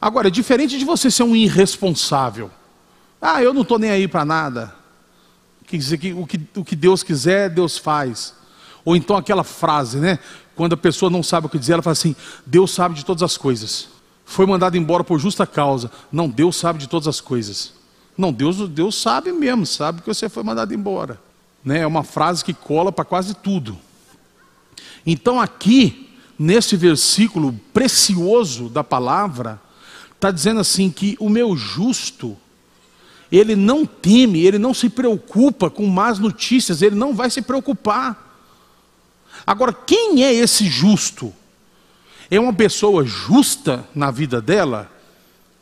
Agora, é diferente de você ser um irresponsável. Ah, eu não estou nem aí para nada. Quer dizer que o, que o que Deus quiser, Deus faz. Ou então aquela frase, né? Quando a pessoa não sabe o que dizer, ela fala assim: Deus sabe de todas as coisas. Foi mandado embora por justa causa. Não, Deus sabe de todas as coisas. Não, Deus, Deus sabe mesmo, sabe que você foi mandado embora. Né? É uma frase que cola para quase tudo. Então, aqui, nesse versículo precioso da palavra, está dizendo assim que o meu justo, ele não teme, ele não se preocupa com más notícias, ele não vai se preocupar. Agora, quem é esse justo? É uma pessoa justa na vida dela?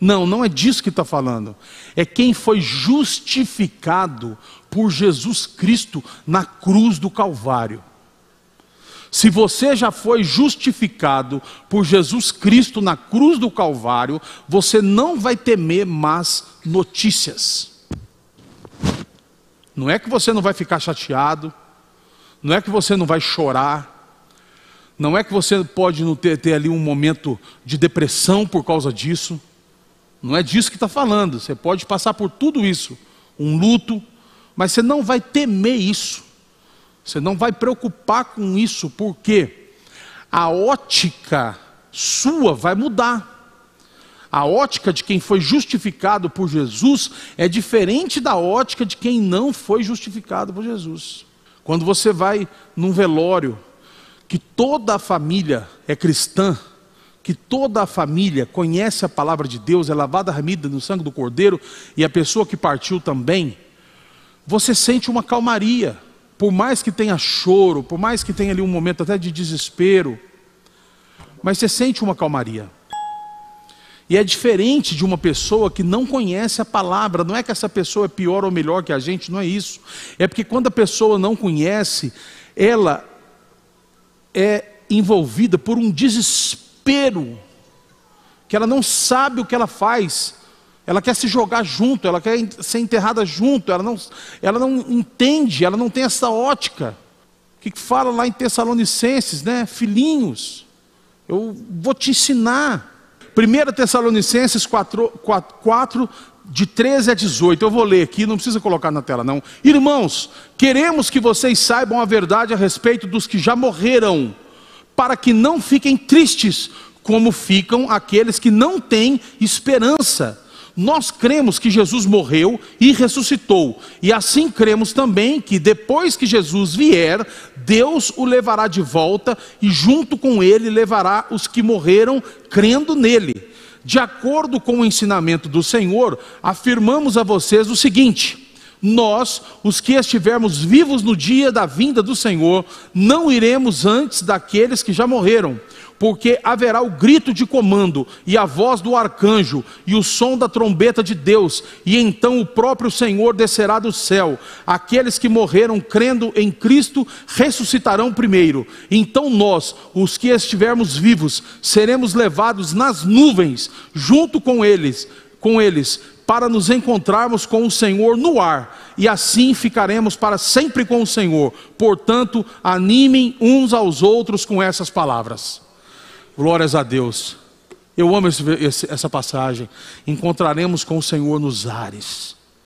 Não, não é disso que está falando. É quem foi justificado por Jesus Cristo na cruz do Calvário. Se você já foi justificado por Jesus Cristo na cruz do Calvário, você não vai temer más notícias. Não é que você não vai ficar chateado, não é que você não vai chorar, não é que você pode não ter, ter ali um momento de depressão por causa disso. Não é disso que está falando. Você pode passar por tudo isso, um luto, mas você não vai temer isso. Você não vai preocupar com isso, porque a ótica sua vai mudar. A ótica de quem foi justificado por Jesus é diferente da ótica de quem não foi justificado por Jesus. Quando você vai num velório, que toda a família é cristã, que toda a família conhece a palavra de Deus, é lavada, remida no sangue do Cordeiro, e a pessoa que partiu também, você sente uma calmaria por mais que tenha choro, por mais que tenha ali um momento até de desespero, mas você sente uma calmaria. E é diferente de uma pessoa que não conhece a palavra. Não é que essa pessoa é pior ou melhor que a gente, não é isso. É porque quando a pessoa não conhece, ela é envolvida por um desespero, que ela não sabe o que ela faz. Ela quer se jogar junto, ela quer ser enterrada junto, ela não, ela não entende, ela não tem essa ótica. que fala lá em Tessalonicenses, né? Filhinhos, eu vou te ensinar. 1 Tessalonicenses 4, 4, 4, de 13 a 18. Eu vou ler aqui, não precisa colocar na tela, não. Irmãos, queremos que vocês saibam a verdade a respeito dos que já morreram, para que não fiquem tristes, como ficam aqueles que não têm esperança. Nós cremos que Jesus morreu e ressuscitou, e assim cremos também que depois que Jesus vier, Deus o levará de volta e junto com ele levará os que morreram crendo nele. De acordo com o ensinamento do Senhor, afirmamos a vocês o seguinte: nós, os que estivermos vivos no dia da vinda do Senhor, não iremos antes daqueles que já morreram porque haverá o grito de comando, e a voz do arcanjo, e o som da trombeta de Deus, e então o próprio Senhor descerá do céu. Aqueles que morreram crendo em Cristo ressuscitarão primeiro. Então nós, os que estivermos vivos, seremos levados nas nuvens, junto com eles, com eles, para nos encontrarmos com o Senhor no ar, e assim ficaremos para sempre com o Senhor. Portanto, animem uns aos outros com essas palavras. Glórias a Deus. Eu amo esse, essa passagem. Encontraremos com o Senhor nos ares.